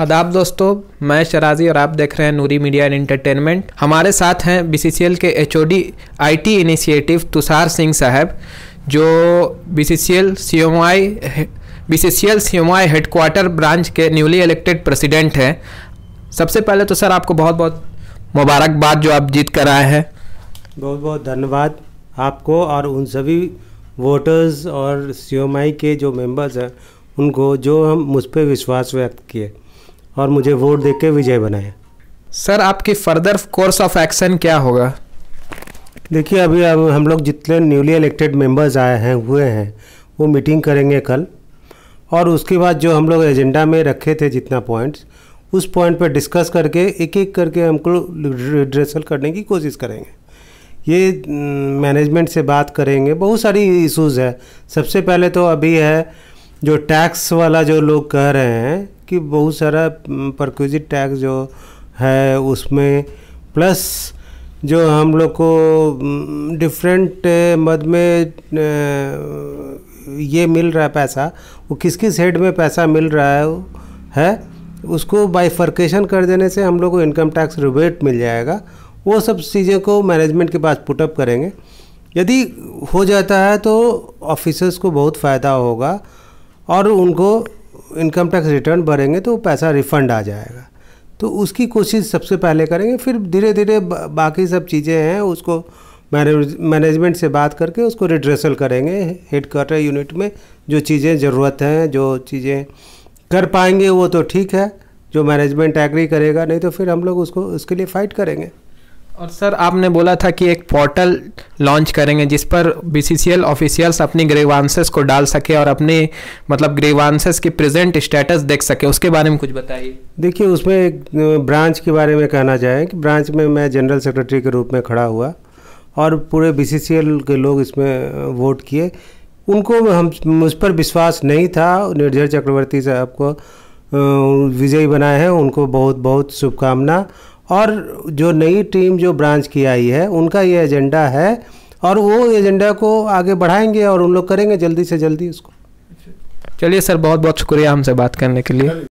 आदाब दोस्तों मैं शराजी और आप देख रहे हैं नूरी मीडिया एंड एंटरटेनमेंट हमारे साथ हैं बीसीसीएल के HOD IT initiative Tushar Singh साहब जो BCCL CMI BCCL CMI headquarter branch के न्यूली इलेक्टेड प्रेसिडेंट हैं सबसे पहले तो सर आपको बहुत बहुत मुबारकबाद जो आप जीत कर आए हैं बहुत बहुत धन्यवाद आपको और उन सभी वोटर्स और सीएमआई के जो मेंबर्स हैं उनको जो हम मुझ पर विश्वास व्यक्त किए और मुझे वोट दे के विजय बनाया सर आपकी फर्दर कोर्स ऑफ एक्शन क्या होगा देखिए अभी अब हम लोग जितने न्यूली इलेक्टेड मेंबर्स आए हैं हुए हैं वो मीटिंग करेंगे कल और उसके बाद जो हम लोग एजेंडा में रखे थे जितना पॉइंट्स उस पॉइंट पर डिस्कस करके एक एक करके हमको रिड्रेसल करने की कोशिश करेंगे ये मैनेजमेंट हम्म, से बात करेंगे बहुत सारी इश्यूज़ है सबसे पहले तो अभी है जो टैक्स वाला जो लोग कह रहे हैं कि बहुत सारा परक्विजिट टैक्स जो है उसमें प्लस जो हम लोग को डिफरेंट मद में ये मिल रहा है पैसा वो किस किस हेड में पैसा मिल रहा है है उसको बाइफर्केशन कर देने से हम लोग को इनकम टैक्स रिबेट मिल जाएगा वो सब चीज़ें को मैनेजमेंट के पास पुटअप करेंगे यदि हो जाता है तो ऑफिसर्स को बहुत फ़ायदा होगा और उनको इनकम टैक्स रिटर्न भरेंगे तो पैसा रिफंड आ जाएगा तो उसकी कोशिश सबसे पहले करेंगे फिर धीरे धीरे बाकी सब चीज़ें हैं उसको मैनेजमेंट से बात करके उसको रिड्रेसल करेंगे हेड क्वार्टर यूनिट में जो चीज़ें ज़रूरत हैं जो चीज़ें कर पाएंगे वो तो ठीक है जो मैनेजमेंट एग्री करेगा नहीं तो फिर हम लोग उसको उसके लिए फ़ाइट करेंगे और सर आपने बोला था कि एक पोर्टल लॉन्च करेंगे जिस पर B C C L officials अपनी ग्रेवांसेस को डाल सके और अपने मतलब ग्रेवांसेस की प्रेजेंट स्टेटस देख सके उसके बारे में कुछ बताइए देखिए उसमें एक ब्रांच के बारे में कहना चाहें कि ब्रांच में मैं जनरल सेक्रेटरी के रूप में खड़ा हुआ और पूरे बी सी सी एल के लोग इसमें वोट किए उनको हम मुझ पर विश्वास नहीं था निर्जय चक्रवर्ती साहब को विजयी बनाए हैं उनको बहुत बहुत शुभकामना और जो नई टीम जो ब्रांच की आई है उनका ये एजेंडा है और वो एजेंडा को आगे बढ़ाएंगे और उन लोग करेंगे जल्दी से जल्दी उसको चलिए सर बहुत बहुत शुक्रिया हमसे बात करने के लिए